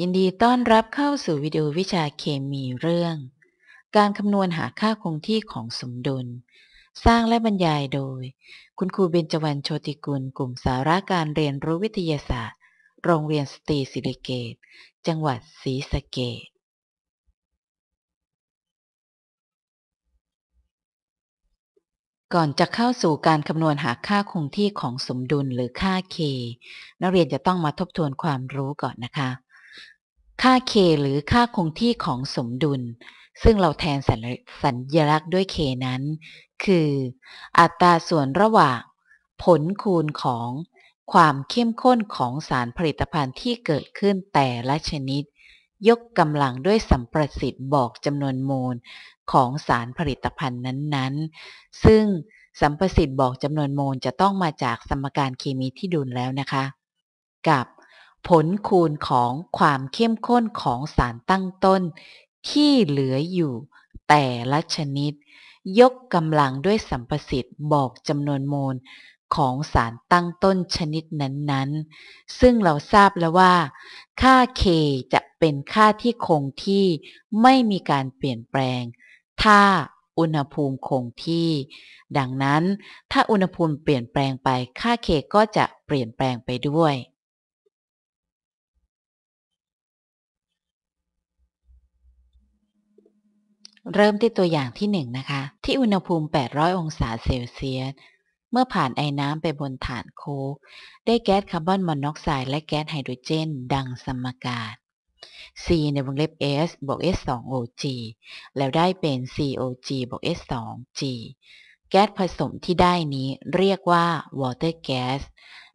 ยินดีต้อนรับเข้าสู่วิดีโอวิชาเคมีเรื่อง การคำนวณหาค่าคงที่ของสมดุล สร้างและบรรยายโดย คุณครูเบญจวรรณโชติกุลกลุ่มสาระการเรียนรู้วิทยาศาสตร์ โรงเรียนสตรีศิริเกตจังหวัดศรีสะเกษก่อนจะเข้าสู่การคำนวณหาค่าคงที่ของสมดุลหรือค่า k นักเรียนจะต้องมาทบทวนความรู้ก่อนนะคะค่า k หรือค่าคงที่ของสมดุล ซึ่งเราแทนสัญญลักษณ์ด้วย k นั้น คือ อัตราส่วนระหว่าง ผลคูณของความเข้มข้นของสารผลิตภัณฑ์ที่เกิดขึ้นแต่ละชนิด ยกกำลังด้วยสัมประสิทธิ์บอกจำนวนโมลของสารผลิตภัณฑ์นั้น ๆ ซึ่งสัมประสิทธิ์บอกจำนวนโมลจะต้องมาจากสมการเคมีที่ดุลแล้วนะคะ กับผลคูณของความเข้มข้นของสารตั้งต้นที่เหลืออยู่แต่ละชนิด ยกกำลังด้วยสัมประสิทธิ์บอกจำนวนโมลของสารตั้งต้นชนิดนั้นๆ ซึ่งเราทราบแล้วว่า ค่า K จะเป็นค่าที่คงที่ไม่มีการเปลี่ยนแปลง ถ้าอุณหภูมิคงที่ ดังนั้น ถ้าอุณหภูมิเปลี่ยนแปลงไปค่า K ก็จะเปลี่ยนแปลงไปด้วยเริ่มที่ตัวอย่างที่1นะคะ ที่อุณหภูมิ 800 องศาเซลเซียส เมื่อผ่านไอ้น้ำไปบนฐานโคกได้แก๊สคาร์บอนมอนอกไซด์และแก๊สไฮโดรเจน ดังสมการ C ในวงเล็บ S บวก S2OG แล้วได้เป็น COG บวก S2G แก๊สผสมที่ได้นี้เรียกว่าวอเตอร์แก๊ส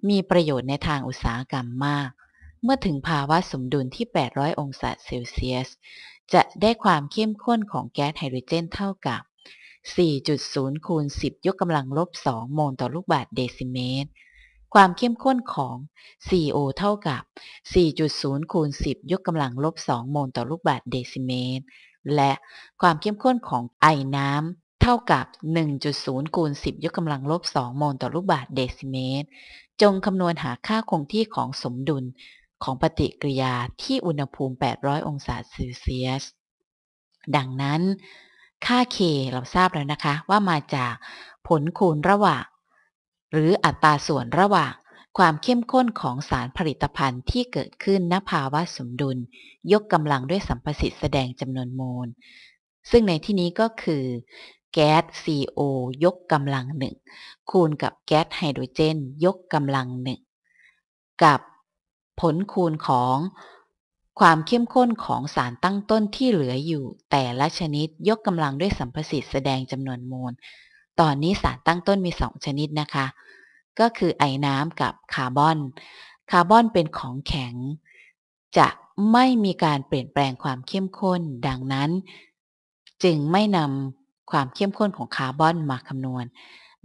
มีประโยชน์ในทางอุตสาหกรรมมาก เมื่อถึงภาวะสมดุลที่ 800 องศาเซลเซียสจะได้ความเข้มข้นของแก๊สไฮโดรเจนเท่ากับ 4.0คูณ10ยกกำลังลบ2โมลต่อลูกบาศก์เดซิเมตร ความเข้มข้นของ CO เท่ากับ 4.0คูณ10ยกกำลังลบ2โมลต่อลูกบาศก์เดซิเมตร และความเข้มข้นของไอน้ำเท่ากับ 1.0คูณ10ยกกำลังลบ2โมลต่อลูกบาศก์เดซิเมตร จงคำนวณหาค่าคงที่ของสมดุลของปฏิกิริยาที่อุณหภูมิ 800 องศาเซลเซียส ดังนั้น ค่า K เราทราบแล้วนะคะว่ามาจากผลคูณระหว่างหรืออัตราส่วนระหว่าง ความเข้มข้นของสารผลิตภัณฑ์ที่เกิดขึ้นณภาวะสมดุล ยกกำลังด้วยสัมประสิทธิ์แสดงจำนวนโมล ซึ่งในที่นี้ก็คือแก๊ส CO ยกกำลังหนึ่งคูณกับแก๊สไฮโดรเจน ยกกำลังหนึ่งกับผลคูณของ ความเข้มข้นของสารตั้งต้นที่เหลืออยู่ แต่ละชนิดยกกำลังด้วยสัมประสิทธิ์แสดงจำนวนมวลตอนนี้สารตั้งต้นมี 2 ชนิดนะคะ ก็คือไอน้ำกับคาร์บอน คาร์บอนเป็นของแข็ง จะไม่มีการเปลี่ยนแปลงความเข้มข้นดังนั้น จึงไม่นำความเข้มข้นของคาร์บอนมาคำนวณ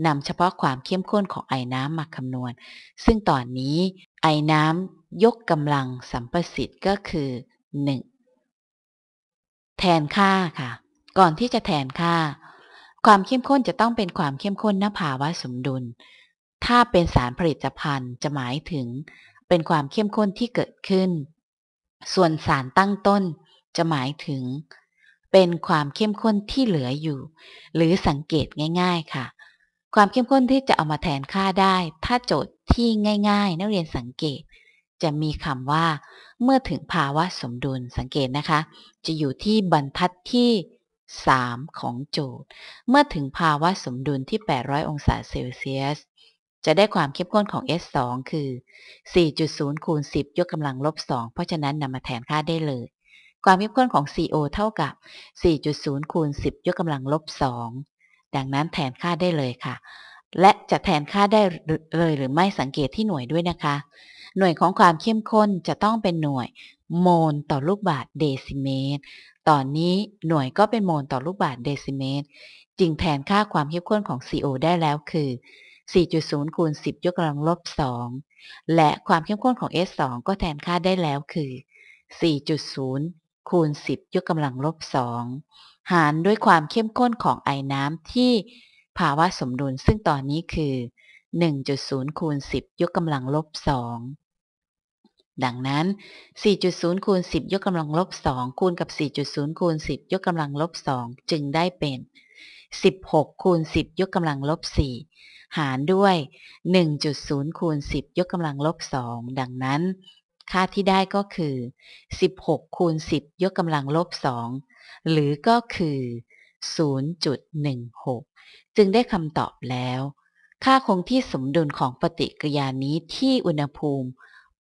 นำเฉพาะความเข้มข้นของไอน้ำมาคำนวณ ซึ่งตอนนี้ ไอน้ำยกกำลังสัมประสิทธิ์ก็คือ 1 แทนค่าค่ะ ก่อนที่จะแทนค่า ความเข้มข้นจะต้องเป็นความเข้มข้นณภาวะสมดุล ถ้าเป็นสารผลิตภัณฑ์จะหมายถึงเป็นความเข้มข้นที่เกิดขึ้น ส่วนสารตั้งต้นจะหมายถึง เป็นความเข้มข้นที่เหลืออยู่ หรือสังเกตง่าย ๆ ค่ะความเข้มข้นที่จะเอามาแทนค่าได้ ถ้าโจทย์ที่ง่าย ๆ นักเรียนสังเกต จะมีคำว่า เมื่อถึงภาวะสมดุลสังเกตนะคะจะอยู่ที่บรรทัดที่ 3 ของโจทย์ เมื่อถึงภาวะสมดุลที่ 800 องศาเซลเซียสจะได้ความเข้มข้นของ S2 คือ 4.0คูณ10ยกกำลังลบ 2เพราะฉะนั้นนำมาแทนค่าได้เลย ความเข้มข้นของ CO เท่ากับ 4.0คูณ10ยกกำลังลบ 2ดังนั้นแทนค่าได้เลยค่ะ และจะแทนค่าได้เลยหรือไม่สังเกตที่หน่วยด้วยนะคะ หน่วยของความเข้มข้นจะต้องเป็นหน่วยโมลต่อลูกบาศก์เดซิเมตร ตอนนี้หน่วยก็เป็นโมลต่อลูกบาศก์เดซิเมตรจึงแทนค่าความเข้มข้นของ CO ได้แล้วคือ 4.0คูณ10ยกกำลังลบ 2 และความเข้มข้นของ S2 ก็แทนค่าได้แล้วคือ 4.0คูณ10ยกกำลังลบ2หารด้วยความเข้มข้นของไอน้ำที่ภาวะสมดุล ซึ่งตอนนี้คือ 1.0 คูณ 10 ยกกำลังลบ2ดังนั้น 4.0 คูณ 10 ยกกำลังลบ2คูณกับ4.0คูณ10 ยกกำลังลบ2จึงได้เป็น 16 คูณ 10 ยกกำลังลบ4หารด้วย 1.0คูณ10 ยกกำลังลบ2ดังนั้นค่าที่ได้ก็คือ 16 คูณ 10 ยกกำลังลบ 2 หรือก็คือ 0.16 จึงได้คำตอบแล้ว ค่าคงที่สมดุลของปฏิกิริยานี้ที่อุณหภูมิ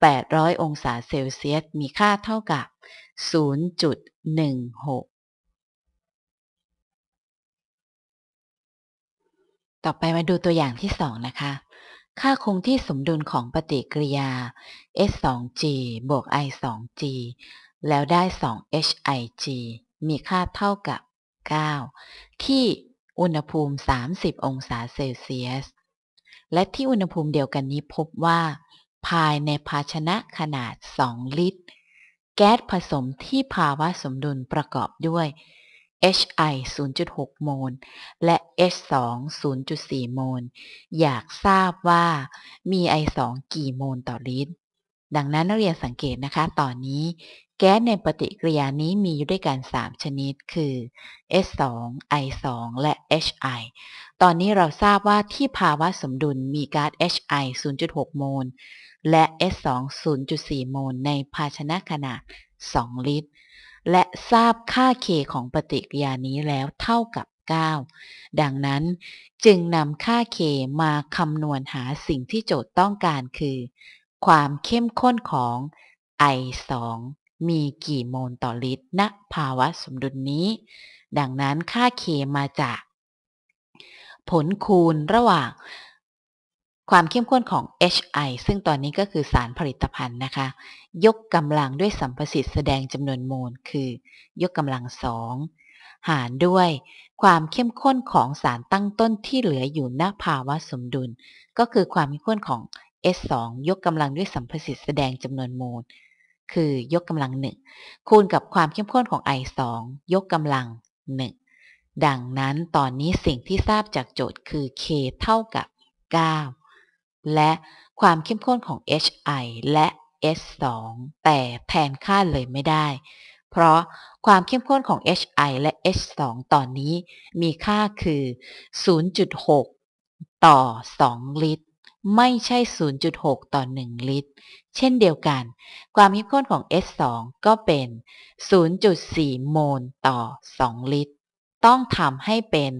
800 องศาเซลเซียส มีค่าเท่ากับ 0.16 ต่อไปมาดูตัวอย่างที่สองนะคะค่าคงที่สมดุลของปฏิกิริยา s 2 g บวก i 2 g แล้วได้2 h i g มีค่าเท่ากับ 9 ที่อุณหภูมิ 30 องศาเซลเซียส และที่อุณหภูมิเดียวกันนี้พบว่า ภายในภาชนะขนาด 2 ลิตร แก๊สผสมที่ภาวะสมดุลประกอบด้วย HI 0.6 โมล และ H2 0.4 โมล อยากทราบว่ามี I2 กี่โมลต่อลิตร ดังนั้นนักเรียนสังเกตนะคะ ตอนนี้แก๊สในปฏิกิริยานี้มีอยู่ด้วยกัน 3 ชนิดคือ S2 I2 และ HI ตอนนี้เราทราบว่าที่ภาวะสมดุลมีก๊าซ HI 0.6 โมล และ S2 0.4 โมล ในภาชนะขนาด 2 ลิตรและทราบค่าเคของปฏิกิริยานี้แล้วเท่ากับ 9 ดังนั้นจึงนำค่าเคมาคำนวณหาสิ่งที่โจทย์ต้องการคือ ความเข้มข้นของ I2 มีกี่โมลต่อลิตรณ ภาวะสมดุลนนี้ ดังนั้นค่าเคมาจากผลคูณระหว่างความเข้มข้นของ HI ซึ่งตอนนี้ก็คือสารผลิตภัณฑ์นะคะ ยกกำลังด้วยสัมประสิทธิ์แสดงจำนวนโมล คือ ยกกำลังสอง หารด้วยความเข้มข้นของสารตั้งต้นที่เหลืออยู่ณภาวะสมดุล ก็คือความเข้มข้นของ S2 ยกกำลังด้วยสัมประสิทธิ์แสดงจำนวนโมล คือยกกำลังหนึ่งคูณกับความเข้มข้นของ I2 ยกกำลังหนึ่งดังนั้นตอนนี้สิ่งที่ทราบจากโจทย์คือ K เท่ากับ9และความเข้มข้นของ HI และ S2 แต่แทนค่าเลยไม่ได้ เพราะความเข้มข้นของ HI และ S2 ตอนนี้ มีค่าคือ 0.6 ต่อ 2 ลิตร ไม่ใช่ 0.6 ต่อ 1 ลิตร เช่นเดียวกัน ความเข้มข้นของ S2 ก็เป็น 0.4 โมลต่อ 2 ลิตร ต้องทำให้เป็น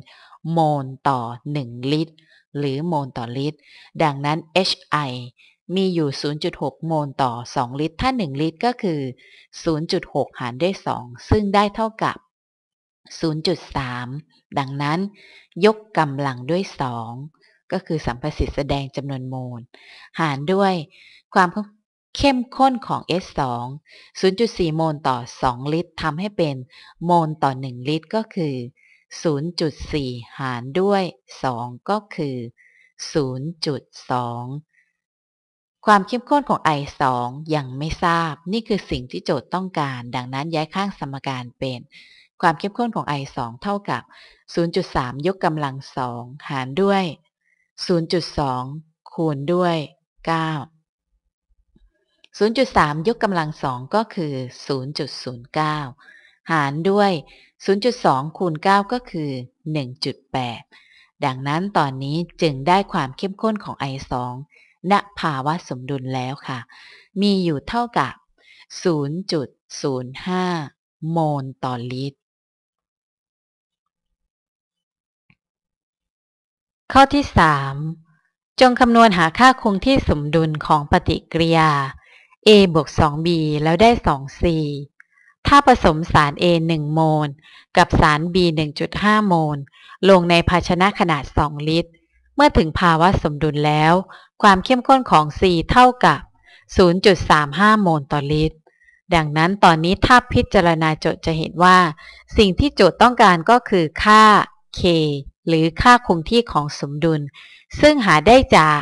โมลต่อ 1 ลิตร หรือโมลต่อลิตร ดังนั้น HI มีอยู่ 0.6 โมลต่อ 2 ลิตรถ้า1ลิตร ก็คือ 0.6 หารด้วย 2 ซึ่งได้เท่ากับ 0.3 ดังนั้น ยกกำลังด้วย 2 ก็คือสัมประสิทธิ์แสดงจำนวนโมลหารด้วย ความเข้มข้นของ S2 0.4 โมลต่อ 2 ลิตรทำให้เป็น โมลต่อ 1 ลิตรก็คือ0.4 หารด้วย 2 ก็คือ 0.2 ความเข้มข้นของ i2 ยังไม่ทราบ นี่คือสิ่งที่โจทย์ต้องการ ดังนั้นย้ายข้างสมการเป็นความเข้มข้นของ i2 เท่ากับ 0.3 ยกกำลัง 2 หารด้วย 0.2 คูณด้วย 9 0.3 ยกกำลังสองก็คือ 0.09หารด้วย 0.2 คูณ 9 ก็คือ 1.8 ดังนั้นตอนนี้จึงได้ความเข้มข้นของ I2 ณภาวะสมดุลแล้วค่ะ มีอยู่เท่ากับ 0.05 โมลต่อลิตร ข้อที่ 3 จงคำนวณหาค่าคงที่สมดุลของปฏิกิริยา A บวก 2B แล้วได้ 2C ถ้าผสมสาร A 1 โมลกับสาร B 1.5 โมลลงในภาชนะขนาด 2 ลิตร เมื่อถึงภาวะสมดุลแล้ว ความเข้มข้นของ C เท่ากับ 0.35 โมลต่อลิตร ดังนั้นตอนนี้ถ้าพิจารณาโจทย์จะเห็นว่า สิ่งที่โจทย์ต้องการก็คือค่า K หรือค่าคงที่ของสมดุล ซึ่งหาได้จาก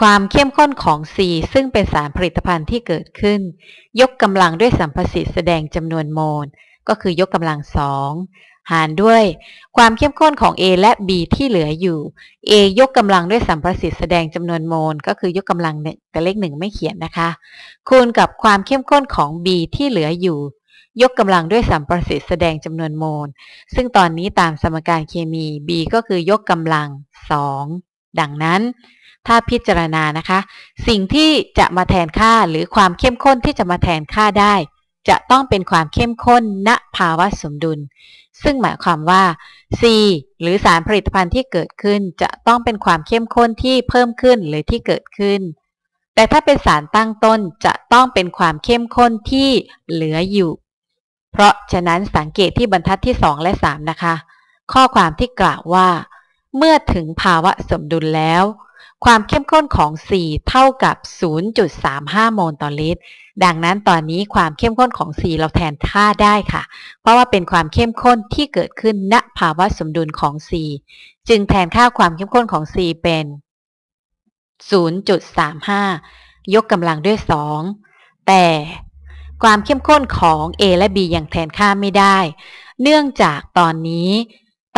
ความเข้มข้นของ C ซึ่งเป็นสารผลิตภัณฑ์ที่เกิดขึ้น ยกกำลังด้วยสัมประสิทธิ์แสดงจำนวนโมล ก็คือยกกำลังสองหารด้วย ความเข้มข้นของ A และ B ที่เหลืออยู่ A ยกกำลังด้วยสัมประสิทธิ์แสดงจำนวนโมล ก็คือยกกำลังแต่เลขหนึ่งไม่เขียนนะคะ คูณกับความเข้มข้นของ B ที่เหลืออยู่ ยกกำลังด้วยสัมประสิทธิ์แสดงจำนวนโมล ซึ่งตอนนี้ตามสมการเคมี B ก็คือยกกำลัง 2 ดังนั้นถ้าพิจารณานะคะ สิ่งที่จะมาแทนค่าหรือความเข้มข้นที่จะมาแทนค่าได้ จะต้องเป็นความเข้มข้นณภาวะสมดุล ซึ่งหมายความว่า C หรือสารผลิตภัณฑ์ที่เกิดขึ้น จะต้องเป็นความเข้มข้นที่เพิ่มขึ้นหรือที่เกิดขึ้น แต่ถ้าเป็นสารตั้งต้นจะต้องเป็นความเข้มข้นที่เหลืออยู่ เพราะฉะนั้นสังเกตที่บรรทัดที่ 2 และ 3 นะคะ ข้อความที่กล่าวว่า เมื่อถึงภาวะสมดุลแล้วความเข้มข้นของ C เท่ากับ 0.35 โมลต่อลิตร ดังนั้นตอนนี้ความเข้มข้นของ C เราแทนค่าได้ค่ะ เพราะว่าเป็นความเข้มข้นที่เกิดขึ้นณภาวะสมดุลของ C จึงแทนค่าความเข้มข้นของ C เป็น 0.35 ยกกำลังด้วย 2 แต่ ความเข้มข้นของ A และ B ยังแทนค่าไม่ได้ เนื่องจากตอนนี้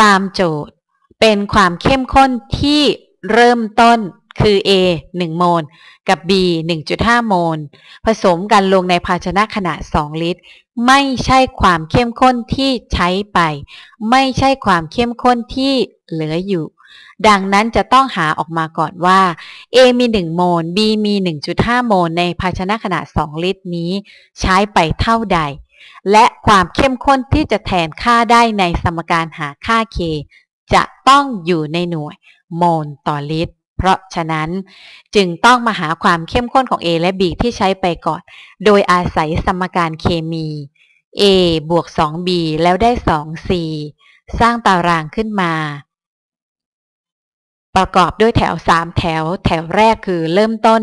ตามโจทย์เป็นความเข้มข้นที่เริ่มต้นคือ A 1 โมล กับ B 1.5 โมล ผสมกันลงในภาชนะขนาด2ลิตร ไม่ใช่ความเข้มข้นที่ใช้ไป ไม่ใช่ความเข้มข้นที่เหลืออยู่ ดังนั้นจะต้องหาออกมาก่อนว่า A มี 1 โมล B มี 1.5 โมลในภาชนะขนาด2ลิตรนี้ใช้ไปเท่าใด และความเข้มข้นที่จะแทนค่าได้ในสมการหาค่า K จะต้องอยู่ในหน่วยโมลต่อลิตร เพราะฉะนั้นจึงต้องมาหาความเข้มข้นของ A และ B ที่ใช้ไปก่อน โดยอาศัยสมการเคมี A บวก 2B แล้วได้ 2C สร้างตารางขึ้นมา ประกอบด้วยแถว 3 แถวแถวแรกคือเริ่มต้น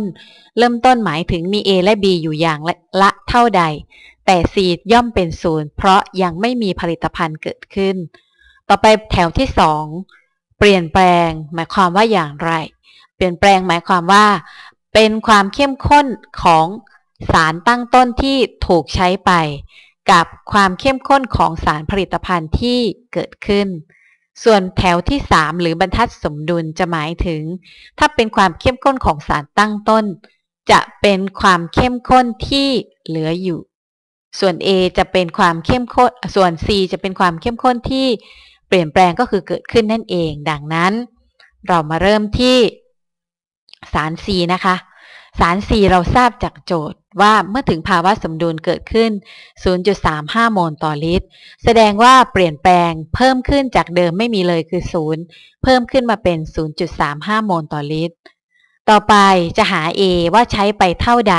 เริ่มต้นหมายถึงมี A และ B อยู่อย่างละละเท่าใด แต่ C ย่อมเป็นศูนย์เพราะยังไม่มีผลิตภัณฑ์เกิดขึ้นต่อไปแถวที่สอง เปลี่ยนแปลงหมายความว่าอย่างไร เปลี่ยนแปลงหมายความว่า เป็นความเข้มข้นของสารตั้งต้นที่ถูกใช้ไป กับความเข้มข้นของสารผลิตภัณฑ์ที่เกิดขึ้น ส่วนแถวที่ 3 หรือบรรทัดสมดุลจะหมายถึง ถ้าเป็นความเข้มข้นของสารตั้งต้น จะเป็นความเข้มข้นที่เหลืออยู่ ส่วน A จะเป็นความเข้มข้น ส่วน C จะเป็นความเข้มข้นที่เปลี่ยนแปลงก็คือเกิดขึ้นนั่นเอง ดังนั้นเรามาเริ่มที่สาร C นะคะ สาร C เราทราบจากโจทย์ว่าเมื่อถึงภาวะสมดุลเกิดขึ้น 0.35 โมลต่อลิตร แสดงว่าเปลี่ยนแปลงเพิ่มขึ้นจากเดิมไม่มีเลยคือ 0 เพิ่มขึ้นมาเป็น 0.35 โมลต่อลิตร ต่อไปจะหา A ว่าใช้ไปเท่าใด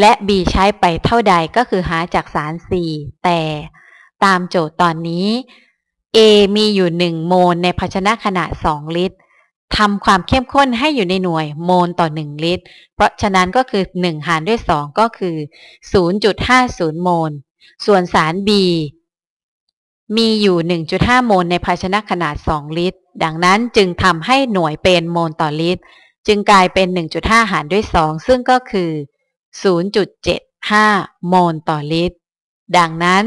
และ B ใช้ไปเท่าใดก็คือหาจากสาร C แต่ตามโจทย์ตอนนี้ A มีอยู่ 1 โมลในภาชนะขนาด2ลิตรทำความเข้มข้นให้อยู่ในหน่วยโมลต่อ 1 ลิตร เพราะฉะนั้นก็คือ 1 หารด้วย 2 ก็คือ 0.50 โมลส่วนสาร B มีอยู่ 1.5 โมลในภาชนะขนาด 2 ลิตร ดังนั้นจึงทำให้หน่วยเป็นโมลต่อลิตร จึงกลายเป็น 1.5 หารด้วย 2 ซึ่งก็คือ 0.75โมลต่อลิตร ดังนั้น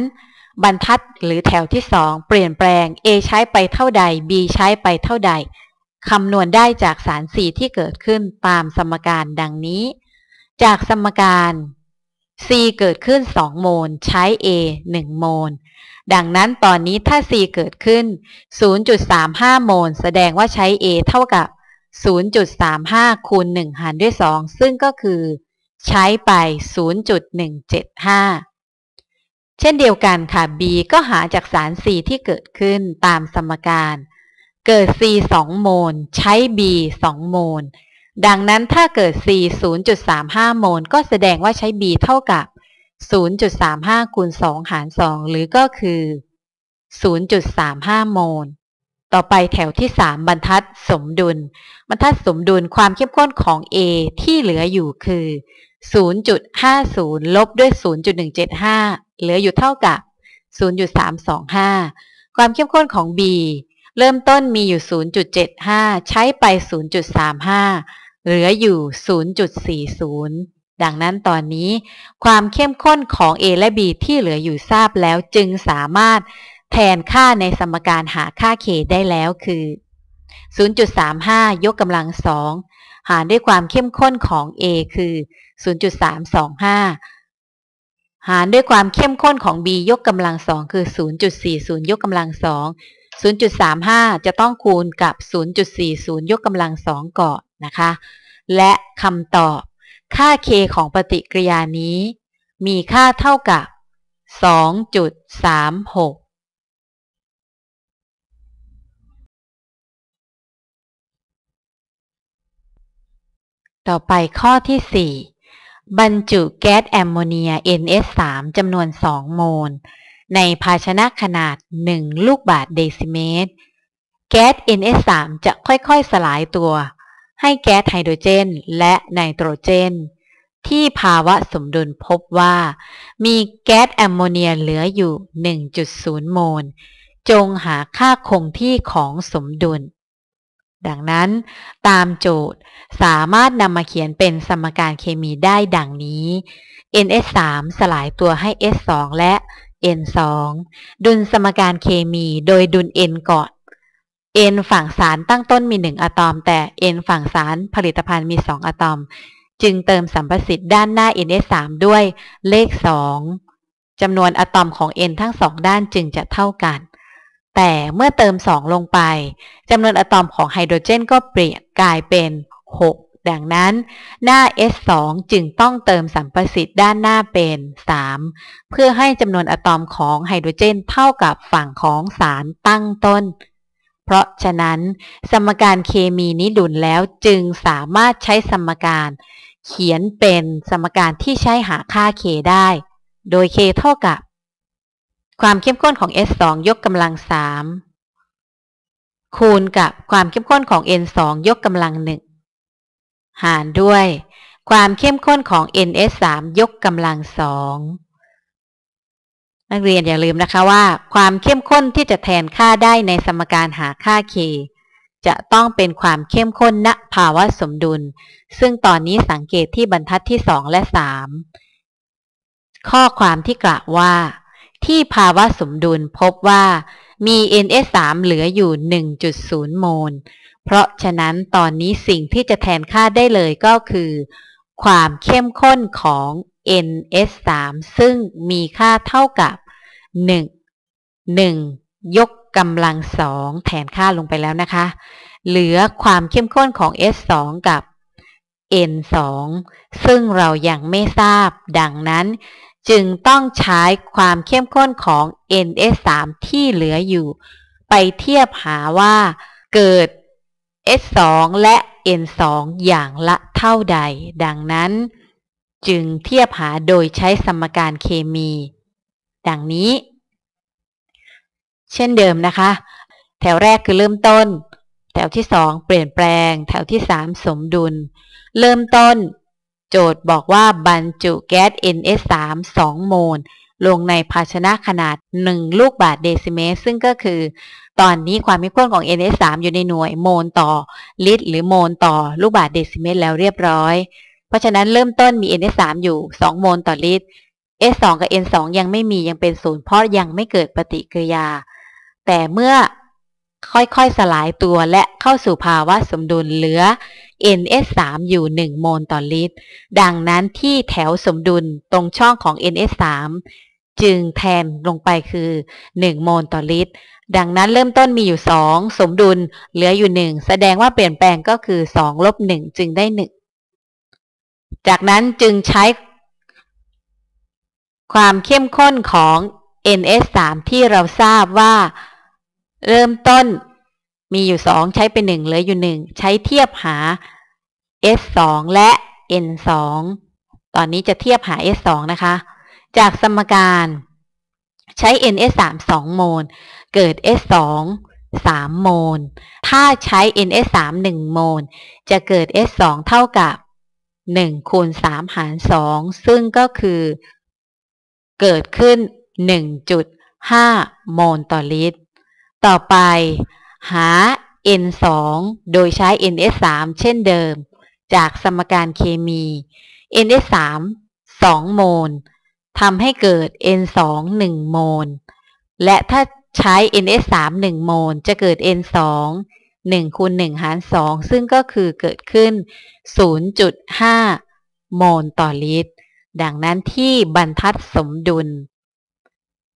บรรทัดหรือแถวที่สองเปลี่ยนแปลง A ใช้ไปเท่าใด B ใช้ไปเท่าใด คำนวณได้จากสารสีที่เกิดขึ้นตามสมการดังนี้ จากสมการ C เกิดขึ้น 2 โมลใช้ A 1 โมลดังนั้นตอนนี้ถ้า C เกิดขึ้น 0.35 โมลแสดงว่าใช้ A เท่ากับ 0.35 คูณ 1หารด้วย 2 ซึ่งก็คือใช้ไป 0.175เช่นเดียวกันค่ะ b ก็หาจากสาร c ที่เกิดขึ้นตามสมการ เกิด c 2 โมล ใช้ b 2 โมล ดังนั้นถ้าเกิด c 0.35 โมล ก็แสดงว่าใช้ b เท่ากับ 0.35คูณ2 หาร 2 หรือก็คือ 0.35 โมล ต่อไปแถวที่ 3 บรรทัดสมดุล บรรทัดสมดุลความเข้มข้นของ A ที่เหลืออยู่คือ 0.50ลบด้วย 0.175เหลืออยู่เท่ากับ 0.325 ความเข้มข้นของ B เริ่มต้นมีอยู่ 0.75 ใช้ไป 0.35 เหลืออยู่ 0.40 ดังนั้นตอนนี้ ความเข้มข้นของ A และ B ที่เหลืออยู่ทราบแล้วจึงสามารถแทนค่าในสมการหาค่า K ได้แล้วคือ 0.35 ยกกำลังสองหารด้วยความเข้มข้นของ A คือ 0.325หารด้วยความเข้มข้นของ b ยกกำลังสองคือ 0.40 ยกกำลังสอง 0.35 จะต้องคูณกับ 0.40 ยกกำลังสองก่อนนะคะ และคำตอบค่า k ของปฏิกิริยานี้ มีค่าเท่ากับ 2.36 ต่อไปข้อที่สี่บรรจุแก๊สแอมโมเนีย n s 3จำนวน 2 โมลในภาชนะขนาด 1 ลูกบาทเดซิเมตร แก๊ส n s 3จะค่อยๆ สลายตัว ให้แก๊สไฮโดรเจนและไนโตรเจน ที่ภาวะสมดุลพบว่า มีแก๊สแอมโมเนียเหลืออยู่ 1.0 โมล จงหาค่าคงที่ของสมดุลดังนั้นตามโจทย์สามารถนำมาเขียนเป็นสมการเคมีได้ดังนี้ NH3 สลายตัวให้ S2 และ N2 ดุลสมการเคมีโดยดุล N ก่อน N ฝั่งสารตั้งต้นมี 1 อะตอมแต่ N ฝั่งสารผลิตภัณฑ์มี 2 อะตอม จึงเติมสัมประสิทธิ์ด้านหน้า NH3 ด้วยเลข 2จำนวนอะตอมของ N ทั้ง 2 ด้านจึงจะเท่ากันแต่เมื่อเติม 2 ลงไป จำนวนอะตอมของไฮโดรเจน ก็เปลี่ยนกลายเป็น 6 ดังนั้นหน้า S2 จึงต้องเติมสัมประสิทธิ์ด้านหน้าเป็น 3 เพื่อให้จำนวนอะตอมของไฮโดรเจนเท่ากับฝั่งของสารตั้งต้น เพราะฉะนั้นสมการเคมีนี้ดุลแล้วจึงสามารถใช้สมการ เขียนเป็นสมการที่ใช้หาค่า k ได้ โดย k เท่ากับความเข้มข้นของ S2 ยกกำลังสามคูณกับความเข้มข้นของ N2 ยกกำลังหนึ่งหารด้วยความเข้มข้นของ NS3 ยกกำลังสองนักเรียนอย่าลืมนะคะว่า ความเข้มข้นที่จะแทนค่าได้ในสมการหาค่า k จะต้องเป็นความเข้มข้นณภาวะสมดุล ซึ่งตอนนี้สังเกตที่บรรทัดที่ 2 และ3ข้อความที่กล่าวว่าที่ภาวะสมดุลพบว่ามี NS3 เหลืออยู่ 1.0 โมลเพราะฉะนั้นตอนนี้สิ่งที่จะแทนค่าได้เลยก็คือ ความเข้มข้นของ NS3 ซึ่งมีค่าเท่ากับ 1 1 ยกกำลังสองแทนค่าลงไปแล้วนะคะ เหลือความเข้มข้นของ S2 กับ N2 ซึ่งเรายังไม่ทราบ ดังนั้นจึงต้องใช้ความเข้มข้นของ n s 3ที่เหลืออยู่ ไปเทียบหาว่าเกิด S2 และ N2 อย่างละเท่าใด ดังนั้น จึงเทียบหาโดยใช้สมการเคมี ดังนี้ เช่นเดิมนะคะ แถวแรกคือเริ่มต้น แถวที่ 2 เปลี่ยนแปลง แถวที่ 3 สมดุล เริ่มต้นโจทย์บอกว่าบรรจุแก๊ส n s 3 2 โมลลงในภาชนะขนาด 1 ลูกบาทเดซิเมตร ซึ่งก็คือ ตอนนี้ความมีข้นของ n s 3อยู่ในหน่วยโมลต่อลิตร หรือโมลต่อลูกบาทเดซิเมตรแล้วเรียบร้อย เพราะฉะนั้นเริ่มต้นมี n s 3อยู่ 2 โมลต่อลิตร S2 กับ N2 ยังไม่มียังเป็นศูนย์เพราะยังไม่เกิดปฏิกิริยา แต่เมื่อค่อย ๆ สลายตัวและเข้าสู่ภาวะสมดุลเหลือ n s 3อยู่ 1 โมลต่อลิตร ดังนั้นที่แถวสมดุลตรงช่องของ n s 3จึงแทนลงไปคือ 1 โมลต่อลิตร ดังนั้นเริ่มต้นมีอยู่ 2 สมดุลเหลืออยู่ 1 แสดงว่าเปลี่ยนแปลงก็คือ2ลบ 1 จึงได้ 1 จากนั้นจึงใช้ ความเข้มข้นของ n s 3ที่เราทราบว่าเริ่มต้นมีอยู่ 2 ใช้ไป1เหลืออยู่ 1 ใช้เทียบหา s 2และ n 2ตอนนี้จะเทียบหา s 2นะคะ จากสมการใช้ n s 3 2 โมลเกิด s 2 3 โมลถ้าใช้ n s 3 1 โมลจะเกิด s 2เท่ากับ 1คูณ3 หาร 2 ซึ่งก็คือเกิดขึ้น 1.5 โมลต่อลิตรต่อไปหา n2 โดยใช้ ns3 เช่นเดิม จากสมการเคมี ns3 2 โมลทำให้เกิด n2 1 โมล และถ้าใช้ ns3 1 โมลจะเกิด n2 1คูณ1หาร 2 ซึ่งก็คือเกิดขึ้น 0.5 โมลต่อลิตร ดังนั้นที่บรรทัดสมดุล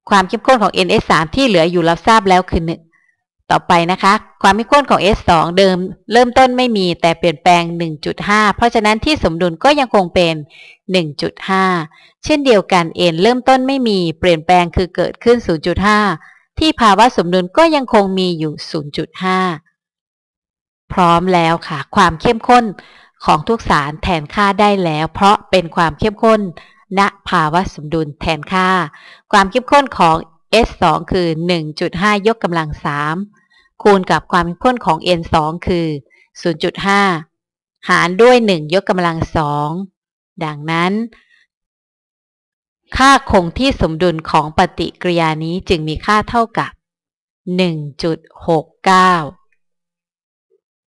ความเข้มข้นของ n s 3ที่เหลืออยู่เราทราบแล้วคือ1ต่อไปนะคะ ความเข้มข้นของ S2 เดิม เริ่มต้นไม่มีแต่เปลี่ยนแปลง 1.5 เพราะฉะนั้นที่สมดุลก็ยังคงเป็น 1.5 เช่นเดียวกัน N เริ่มต้นไม่มีเปลี่ยนแปลงคือเกิดขึ้น 0.5 ที่ภาวะสมดุลก็ยังคงมีอยู่ 0.5 พร้อมแล้วค่ะ ความเข้มข้นของทุกสารแทนค่าได้แล้วเพราะเป็นความเข้มข้นณภาวะสมดุลแทนค่า ความเข้มข้นของ S2 คือ 1.5 ยกกำลัง 3 คูณกับความเข้มข้นของ N2 คือ 0.5 หารด้วย 1 ยกกำลัง 2 ดังนั้น ค่าคงที่สมดุลของปฏิกิริยานี้จึงมีค่าเท่ากับ 1.69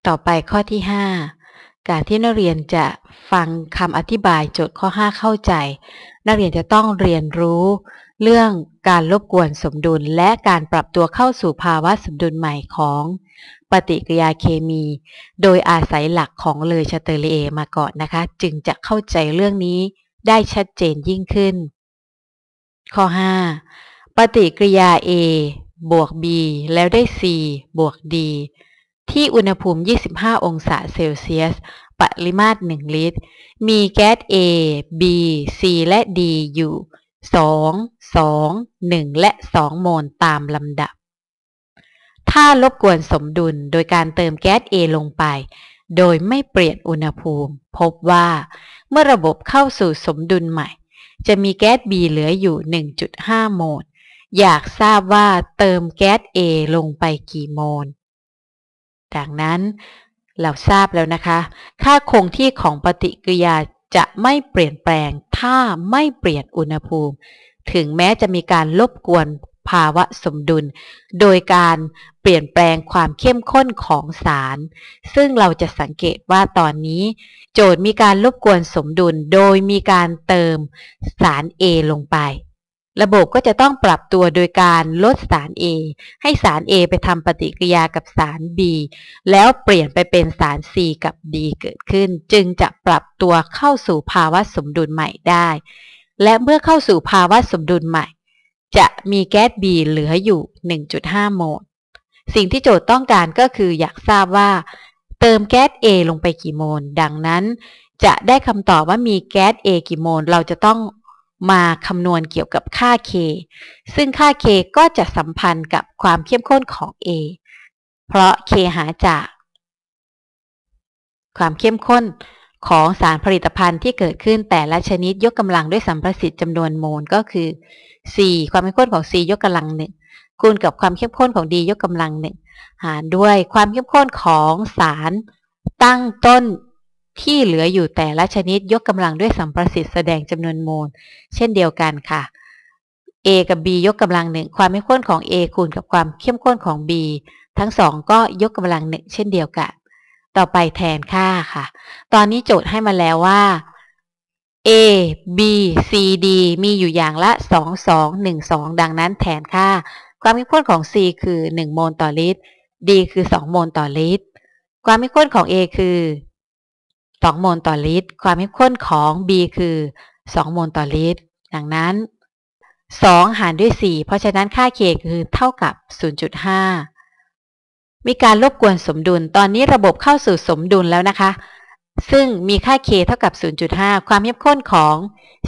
ต่อไปข้อที่ 5การที่นักเรียนจะฟังคำอธิบายโจทย์ข้อ 5 เข้าใจ นักเรียนจะต้องเรียนรู้เรื่องการรบกวนสมดุลและการปรับตัวเข้าสู่ภาวะสมดุลใหม่ของปฏิกิริยาเคมี โดยอาศัยหลักของเลยชเตอรีเอมาก่อนนะคะ จึงจะเข้าใจเรื่องนี้ได้ชัดเจนยิ่งขึ้น ข้อ 5 ปฏิกิริยา A บวก B แล้วได้ C บวก D ที่อุณหภูมิ 25 องศาเซลเซียส ปริมาตร 1 ลิตร มีแก๊ส A B C และ D อยู่ 2 2 1 และ 2 โมลตามลำดับ ถ้าลบกวนสมดุลโดยการเติมแก๊ส A ลงไป โดยไม่เปลี่ยนอุณหภูมิ พบว่าเมื่อระบบเข้าสู่สมดุลใหม่ จะมีแก๊ส B เหลืออยู่ 1.5 โมล อยากทราบว่าเติมแก๊ส A ลงไปกี่โมลดังนั้นเราทราบแล้วนะคะ ค่าคงที่ของปฏิกิริยาจะไม่เปลี่ยนแปลง ถ้าไม่เปลี่ยนอุณหภูมิ ถึงแม้จะมีการลบกวนภาวะสมดุล โดยการเปลี่ยนแปลงความเข้มข้นของสาร ซึ่งเราจะสังเกตว่าตอนนี้ โจทย์มีการลบกวนสมดุลโดยมีการเติมสาร A ลงไประบบก็จะต้องปรับตัวโดยการลดสาร A ให้สาร A ไปทำปฏิกิริยากับสาร B แล้วเปลี่ยนไปเป็นสาร C กับ D เกิดขึ้น จึงจะปรับตัวเข้าสู่ภาวะสมดุลใหม่ได้ และเมื่อเข้าสู่ภาวะสมดุลใหม่ จะมีแก๊ส B เหลืออยู่ 1.5 โมล สิ่งที่โจทย์ต้องการก็คืออยากทราบว่า เติมแก๊ส A ลงไปกี่โมล ดังนั้นจะได้คำตอบว่ามีแก๊ส A กี่โมล เราจะต้องมาคำนวณเกี่ยวกับค่า k ซึ่งค่า k ก็จะสัมพันธ์กับความเข้มข้นของ a เพราะ k หาจาก ความเข้มข้นของสารผลิตภัณฑ์ที่เกิดขึ้นแต่ละชนิดยกกำลังด้วยสัมประสิทธิ์จำนวนโมลก็คือ4ความเข้มข้นของ C ยกกำลังหนึ่งคูณกับความเข้มข้นของ D ยกกำลังหนึ่งหารด้วยความเข้มข้นของสาร ตั้งต้นที่เหลืออยู่แต่ละชนิดยกกำลังด้วยสัมประสิทธิ์แสดงจำนวนโมลเช่นเดียวกันค่ะ A กับ B ยกกำลังหนึ่งความเข้มข้นของ A คูณกับความเข้มข้นของ B ทั้งสองก็ยกกำลังหนึ่งเช่นเดียวกัน ต่อไปแทนค่าค่ะ ตอนนี้โจทย์ให้มาแล้วว่า A B C D มีอยู่อย่างละ 2 2 1 2 ดังนั้นแทนค่า ความเข้มข้นของ C คือ 1 โมลต่อลิตร D คือ 2 โมลต่อลิตร ความเข้มข้นของ A คือ2โมลต่อลิตร ความเข้มข้นของ B คือ2โมลต่อลิตร ดังนั้น 2 หารด้วย 4 เพราะฉะนั้นค่า K คือเท่ากับ 0.5 มีการรบกวนสมดุล ตอนนี้ระบบเข้าสู่สมดุลแล้วนะคะ ซึ่งมีค่า K เท่ากับ 0.5 ความเข้มข้นของ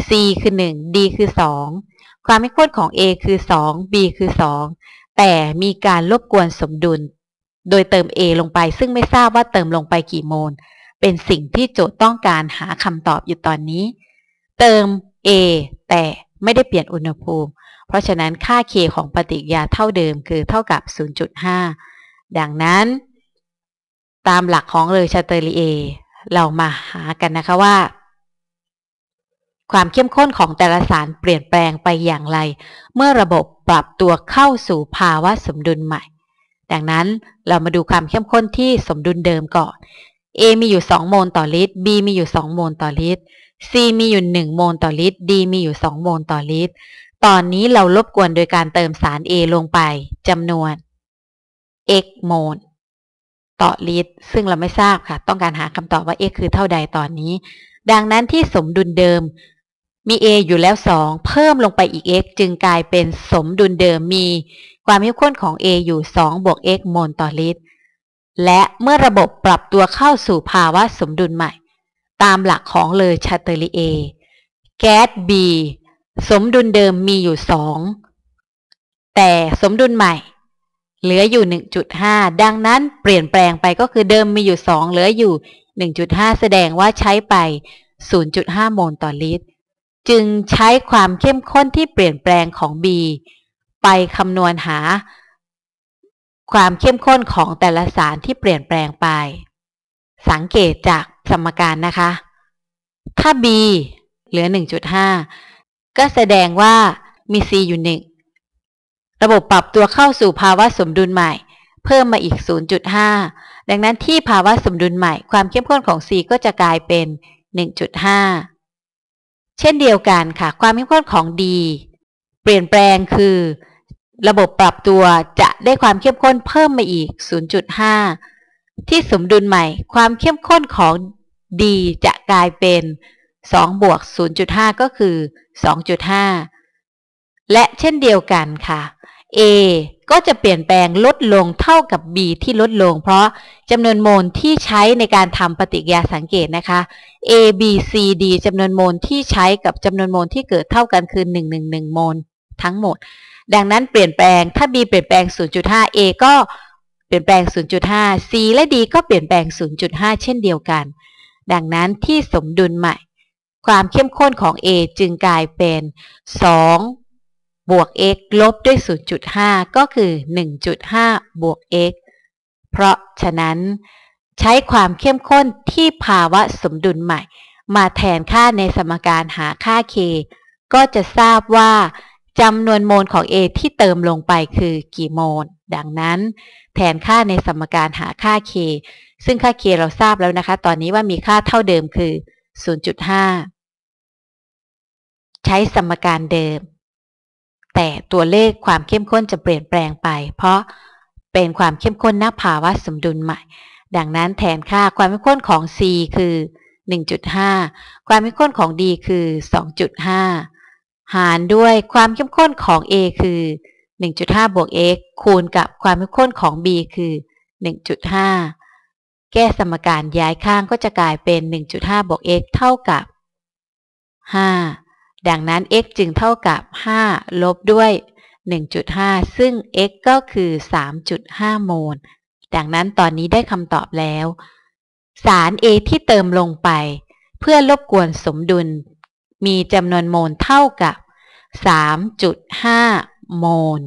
C คือ 1 D คือ 2 ความเข้มข้นของ A คือ 2 B คือ 2 แต่มีการรบกวนสมดุล โดยเติม A ลงไป ซึ่งไม่ทราบว่าเติมลงไปกี่โมลเป็นสิ่งที่โจทย์ต้องการหาคำตอบอยู่ตอนนี้ เติม A แต่ไม่ได้เปลี่ยนอุณหภูมิ เพราะฉะนั้นค่า K ของปฏิกิริยาเท่าเดิมคือเท่ากับ 0.5 ดังนั้น ตามหลักของเลยชาเตอรีเอเรามาหากันนะคะว่า ความเข้มข้นของแต่ละสารเปลี่ยนแปลงไปอย่างไร เมื่อระบบปรับตัวเข้าสู่ภาวะสมดุลใหม่ ดังนั้นเรามาดูความเข้มข้นที่สมดุลเดิมก่อน A มีอยู่ 2 โมลต่อลิตร B มีอยู่ 2 โมลต่อลิตร C มีอยู่ 1 โมลต่อลิตร D มีอยู่ 2 โมลต่อลิตร ตอนนี้เราลบกวนโดยการเติมสาร A ลงไปจำนวน x โมลต่อลิตร ซึ่งเราไม่ทราบค่ะ ต้องการหาคำตอบว่า x คือเท่าใดตอนนี้ ดังนั้นที่สมดุลเดิม มี a อยู่แล้ว 2 เพิ่มลงไปอีก x จึงกลายเป็นสมดุลเดิมมี ความเข้มข้นของ a อยู่ 2 บวก x โมลต่อลิตรและเมื่อระบบปรับตัวเข้าสู่ภาวะสมดุลใหม่ ตามหลักของเลอชาเตอริเอแก๊ส B สมดุลเดิมมีอยู่ 2 แต่สมดุลใหม่ เหลืออยู่ 1.5 ดังนั้นเปลี่ยนแปลงไปก็คือเดิมมีอยู่ 2 เหลืออยู่ 1.5 แสดงว่าใช้ไป 0.5 โมลต่อลิตร จึงใช้ความเข้มข้นที่เปลี่ยนแปลงของ B ไปคำนวณหาความเข้มข้นของแต่ละสารที่เปลี่ยนแปลงไป สังเกตจากสมการนะคะถ้า b เหลือ 1.5 ก็แสดงว่ามี c อยู่ 1 ระบบปรับตัวเข้าสู่ภาวะสมดุลใหม่ เพิ่มมาอีก 0.5 ดังนั้นที่ภาวะสมดุลใหม่ความเข้มข้นของ c ก็จะกลายเป็น 1.5 เช่นเดียวกันค่ะ ความเข้มข้นของ d เปลี่ยนแปลงคือระบบปรับตัวจะได้ความเข้มข้นเพิ่มมาอีก 0.5 ที่สมดุลใหม่ ความเข้มข้นของ D จะกลายเป็น2บวก0.5 ก็คือ 2.5 และเช่นเดียวกันค่ะ A ก็จะเปลี่ยนแปลงลดลงเท่ากับ B ที่ลดลง เพราะจำนวนโมลที่ใช้ในการทำปฏิกิริยาสังเกตนะคะ A B C D จำนวนโมลที่ใช้กับจำนวนโมลที่เกิดเท่ากันคือ111โมล ทั้งหมดดังนั้นเปลี่ยนแปลงถ้า b เปลี่ยนแปลง0.5 a ก็เปลี่ยนแปลง 0.5 c และ d ก็เปลี่ยนแปลง 0.5 เช่นเดียวกัน ดังนั้นที่สมดุลใหม่ ความเข้มข้นของ a จึงกลายเป็น 2 บวก x ลบด้วย 0.5 ก็คือ 1.5บวก x เพราะฉะนั้น ใช้ความเข้มข้นที่ภาวะสมดุลใหม่ มาแทนค่าในสมการหาค่า k ก็จะทราบว่าจำนวนโมลของ A ที่เติมลงไปคือกี่โมล ดังนั้น แทนค่าในสมการหาค่า K ซึ่งค่า K เราทราบแล้วนะคะ ตอนนี้ว่ามีค่าเท่าเดิมคือ 0.5 ใช้สมการเดิม แต่ตัวเลขความเข้มข้นจะเปลี่ยนแปลงไป เพราะเป็นความเข้มข้นนาภาวะสมดุลใหม่ ดังนั้นแทนค่าความเข้มข้นของ C คือ 1.5 ความเข้มข้นของ D คือ 2.5หารด้วยความเข้มข้นของ a คือ 1.5บวก x คูณกับความเข้มข้นของ b คือ 1.5 แก้สมการย้ายข้างก็จะกลายเป็น 1.5บวก x เท่ากับ 5 ดังนั้น x จึงเท่ากับ 5 ลบด้วย 1.5 ซึ่ง x ก็คือ 3.5 โมล ดังนั้นตอนนี้ได้คำตอบแล้ว สาร a ที่เติมลงไปเพื่อลบกวนสมดุลมีจำนวนโมลเท่ากับ 3.5 โมล